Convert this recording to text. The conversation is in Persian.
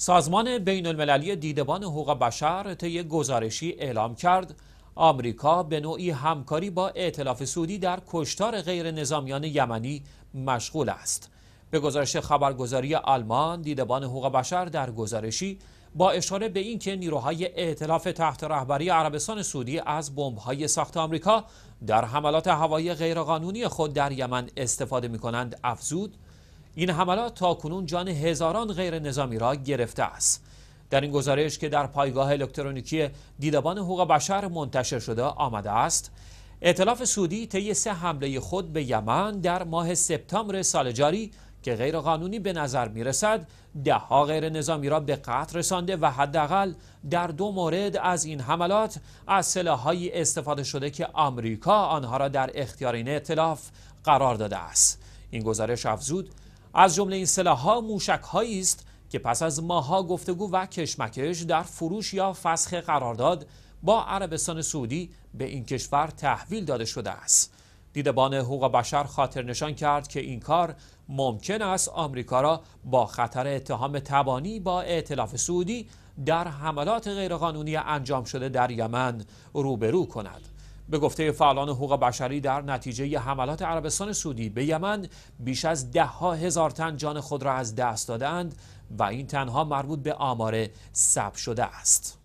سازمان بین المللی دیدبان حقوق بشر طی گزارشی اعلام کرد آمریکا به نوعی همکاری با ائتلاف سعودی در کشتار غیر نظامیان یمنی مشغول است. به گزارش خبرگزاری آلمان دیدبان حقوق بشر در گزارشی با اشاره به اینکه نیروهای ائتلاف تحت رهبری عربستان سعودی از بمب‌های ساخت آمریکا در حملات هوایی غیرقانونی خود در یمن استفاده می‌کنند افزود این حملات تا کنون جان هزاران غیر نظامی را گرفته است در این گزارش که در پایگاه الکترونیکی دیدبان حقوق بشر منتشر شده آمده است اطلاف سعودی طی سه حمله خود به یمن در ماه سپتامبر سال جاری که غیرقانونی به نظر می رسد ها غیر نظامی را به قتل رسانده و حداقل در دو مورد از این حملات از سلاحهایی استفاده شده که آمریکا آنها را در اختیار این قرار داده است این گزارش افزود از جمله این سلاح‌ها موشک‌هایی است که پس از ماها گفتگو و کشمکش در فروش یا فسخ قرارداد با عربستان سعودی به این کشور تحویل داده شده است. دیدبان حقوق بشر خاطر نشان کرد که این کار ممکن است آمریکا را با خطر اتهام تبانی با ائتلاف سعودی در حملات غیرقانونی انجام شده در یمن روبرو کند. به گفته فعالان حقوق بشری در نتیجه حملات عربستان سعودی به یمن بیش از ده ها هزار تن جان خود را از دست دادند و این تنها مربوط به آمار ثبت شده است.